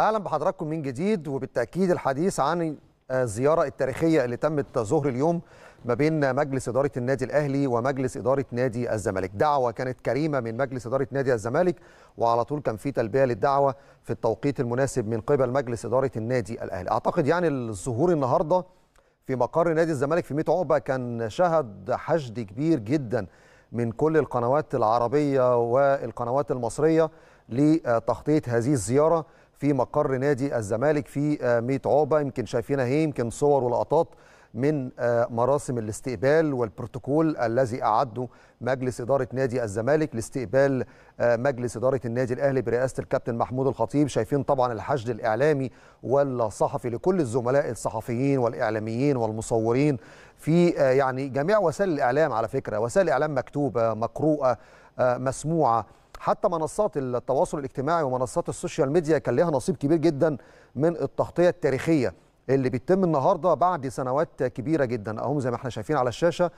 اهلا بحضراتكم من جديد وبالتاكيد الحديث عن آه، الزياره التاريخيه اللي تمت ظهر اليوم ما بين مجلس اداره النادي الاهلي ومجلس اداره نادي الزمالك دعوه كانت كريمه من مجلس اداره نادي الزمالك وعلى طول كان في تلبيه للدعوه في التوقيت المناسب من قبل مجلس اداره النادي الاهلي اعتقد يعني الظهور النهارده في مقر نادي الزمالك في 100 عقبه كان شهد حشد كبير جدا من كل القنوات العربيه والقنوات المصريه لتخطيط هذه الزياره في مقر نادي الزمالك في آه، ميت عوبة يمكن شايفين اهي يمكن صور ولقطات من آه، مراسم الاستقبال والبروتوكول الذي أعده مجلس إدارة نادي الزمالك لاستقبال آه، مجلس إدارة النادي الأهلي برئاسة الكابتن محمود الخطيب شايفين طبعا الحشد الإعلامي والصحفي لكل الزملاء الصحفيين والإعلاميين والمصورين في يعني جميع وسائل الإعلام على فكرة وسائل الإعلام مكتوبة مقروءة مسموعة حتى منصات التواصل الاجتماعي ومنصات السوشيال ميديا كان لها نصيب كبير جدا من التغطيه التاريخيه اللي بيتم النهارده بعد سنوات كبيره جدا اهم زي ما احنا شايفين على الشاشه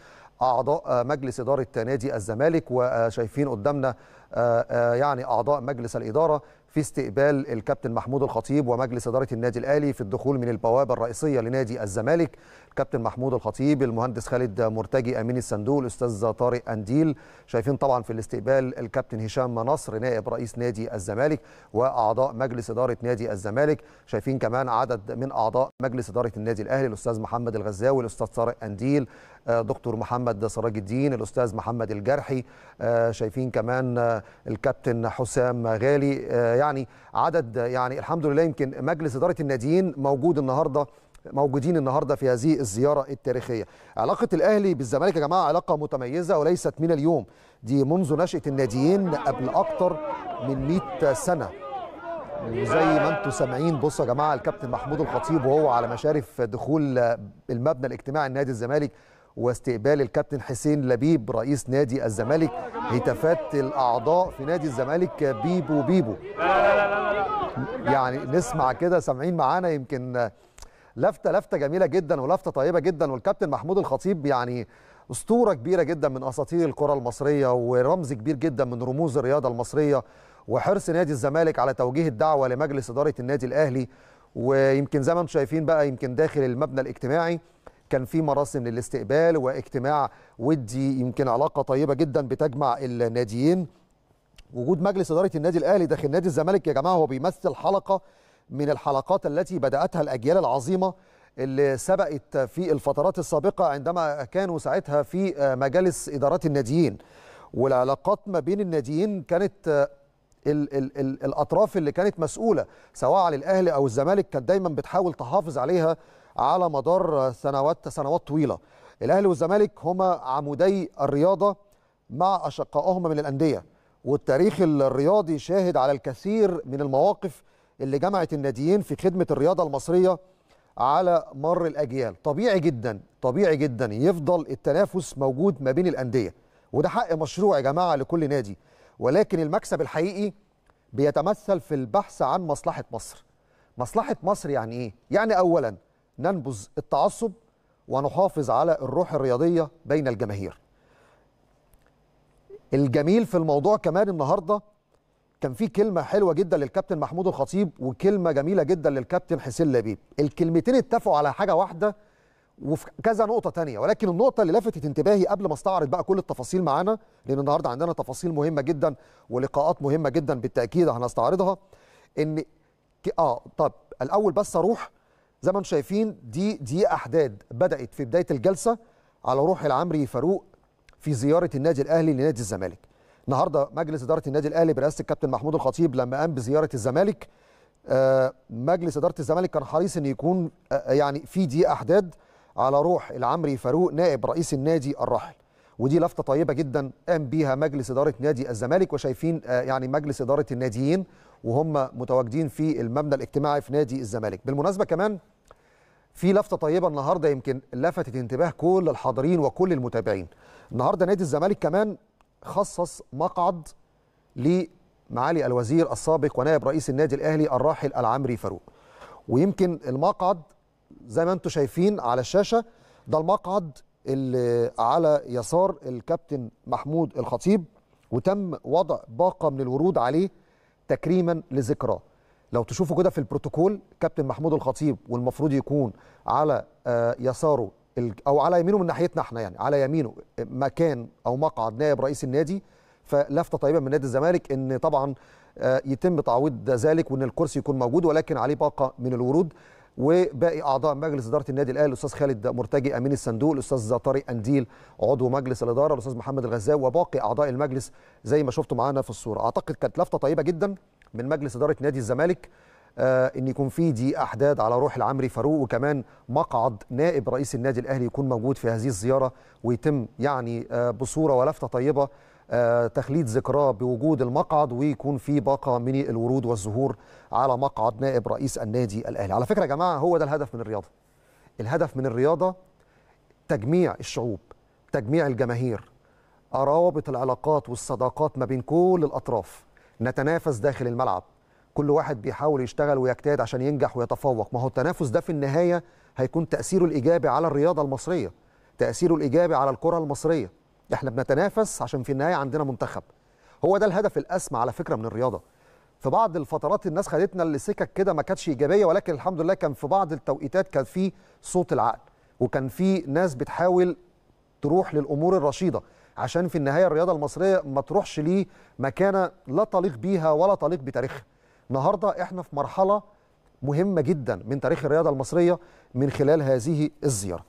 اعضاء مجلس اداره نادي الزمالك وشايفين قدامنا آه، آه، يعني اعضاء مجلس الاداره في استقبال الكابتن محمود الخطيب ومجلس اداره النادي الاهلي في الدخول من البوابه الرئيسيه لنادي الزمالك الكابتن محمود الخطيب المهندس خالد مرتجي امين الصندوق الاستاذ طارق انديل شايفين طبعا في الاستقبال الكابتن هشام نصر نائب رئيس نادي الزمالك واعضاء مجلس اداره نادي الزمالك شايفين كمان عدد من اعضاء مجلس اداره النادي الاهلي الاستاذ محمد الغزاوي الاستاذ طارق انديل دكتور محمد سراج الدين الاستاذ محمد الجرحي آه، شايفين كمان آه، الكابتن حسام غالي آه، يعني عدد يعني الحمد لله يمكن مجلس اداره الناديين موجود النهارده موجودين النهارده في هذه الزياره التاريخيه. علاقه الاهلي بالزمالك يا جماعه علاقه متميزه وليست من اليوم، دي منذ نشاه الناديين قبل اكتر من 100 سنه. وزي ما انتم سامعين بصوا يا جماعه الكابتن محمود الخطيب وهو على مشارف دخول المبنى الاجتماعي النادي الزمالك واستقبال الكابتن حسين لبيب رئيس نادي الزمالك هتافات الاعضاء في نادي الزمالك بيبو بيبو يعني نسمع كده سامعين معانا يمكن لفته لفته جميله جدا ولفته طيبه جدا والكابتن محمود الخطيب يعني اسطوره كبيره جدا من اساطير الكره المصريه ورمز كبير جدا من رموز الرياضه المصريه وحرص نادي الزمالك على توجيه الدعوه لمجلس اداره النادي الاهلي ويمكن زي ما انتم شايفين بقى يمكن داخل المبنى الاجتماعي كان في مراسم للاستقبال واجتماع ودي يمكن علاقه طيبه جدا بتجمع الناديين وجود مجلس اداره النادي الاهلي داخل نادي الزمالك يا جماعه هو بيمثل حلقه من الحلقات التي بداتها الاجيال العظيمه اللي سبقت في الفترات السابقه عندما كانوا ساعتها في مجالس ادارات الناديين والعلاقات ما بين الناديين كانت الـ الـ الـ الاطراف اللي كانت مسؤوله سواء على الاهلي او الزمالك كانت دايما بتحاول تحافظ عليها على مدار سنوات سنوات طويله الاهلي والزمالك هما عمودي الرياضه مع اشقائهما من الانديه والتاريخ الرياضي شاهد على الكثير من المواقف اللي جمعت الناديين في خدمه الرياضه المصريه على مر الاجيال طبيعي جدا طبيعي جدا يفضل التنافس موجود ما بين الانديه وده حق مشروع يا جماعه لكل نادي ولكن المكسب الحقيقي بيتمثل في البحث عن مصلحه مصر مصلحه مصر يعني ايه يعني اولا ننبذ التعصب ونحافظ على الروح الرياضيه بين الجماهير. الجميل في الموضوع كمان النهارده كان في كلمه حلوه جدا للكابتن محمود الخطيب وكلمه جميله جدا للكابتن حسين لبيب، الكلمتين اتفقوا على حاجه واحده وفي كذا نقطه ثانيه ولكن النقطه اللي لفتت انتباهي قبل ما استعرض بقى كل التفاصيل معانا لان النهارده عندنا تفاصيل مهمه جدا ولقاءات مهمه جدا بالتاكيد هنستعرضها ان اه طب الاول بس اروح زي ما انتم شايفين دي دي احداد بدات في بدايه الجلسه على روح العمري فاروق في زياره النادي الاهلي لنادي الزمالك النهارده مجلس اداره النادي الاهلي برئاسه الكابتن محمود الخطيب لما قام بزياره الزمالك آه، مجلس اداره الزمالك كان حريص ان يكون آه، يعني في دي احداد على روح العمري فاروق نائب رئيس النادي الراحل ودي لفته طيبه جدا قام بيها مجلس اداره نادي الزمالك وشايفين آه، يعني مجلس اداره الناديين وهم متواجدين في المبنى الاجتماعي في نادي الزمالك بالمناسبه كمان في لفته طيبه النهارده يمكن لفتت انتباه كل الحاضرين وكل المتابعين النهارده نادي الزمالك كمان خصص مقعد لمعالي الوزير السابق ونائب رئيس النادي الاهلي الراحل العمري فاروق ويمكن المقعد زي ما انتم شايفين على الشاشه ده المقعد اللي على يسار الكابتن محمود الخطيب وتم وضع باقه من الورود عليه تكريما لذكراه لو تشوفوا كده في البروتوكول كابتن محمود الخطيب والمفروض يكون على آه، يساره او على يمينه من ناحيتنا احنا يعني على يمينه مكان او مقعد نائب رئيس النادي فلفته طيبه من نادي الزمالك ان طبعا آه، يتم تعويض ذلك وان الكرسي يكون موجود ولكن عليه باقه من الورود وباقي اعضاء مجلس اداره النادي الاهلي الاستاذ خالد مرتجي امين الصندوق الاستاذ طارق انديل عضو مجلس الاداره الاستاذ محمد الغزاوي وباقي اعضاء المجلس زي ما شفتوا معانا في الصوره اعتقد كانت لفته طيبه جدا من مجلس اداره نادي الزمالك آه، ان يكون في دي احداد على روح العمري فاروق وكمان مقعد نائب رئيس النادي الاهلي يكون موجود في هذه الزياره ويتم يعني آه، بصوره ولفته طيبه آه، تخليد ذكراه بوجود المقعد ويكون في باقه من الورود والزهور على مقعد نائب رئيس النادي الاهلي على فكره يا جماعه هو ده الهدف من الرياضه الهدف من الرياضه تجميع الشعوب تجميع الجماهير روابط العلاقات والصداقات ما بين كل الاطراف نتنافس داخل الملعب كل واحد بيحاول يشتغل ويجتهد عشان ينجح ويتفوق ما هو التنافس ده في النهايه هيكون تاثيره الايجابي على الرياضه المصريه تاثيره الايجابي على الكره المصريه احنا بنتنافس عشان في النهايه عندنا منتخب هو ده الهدف الاسمى على فكره من الرياضه في بعض الفترات الناس خدتنا لسكك كده ما كانتش ايجابيه ولكن الحمد لله كان في بعض التوقيتات كان في صوت العقل وكان في ناس بتحاول تروح للامور الرشيده عشان في النهايه الرياضه المصريه ما تروحش ليه مكانه لا تليق بيها ولا تليق بتاريخها. النهارده احنا في مرحله مهمه جدا من تاريخ الرياضه المصريه من خلال هذه الزياره.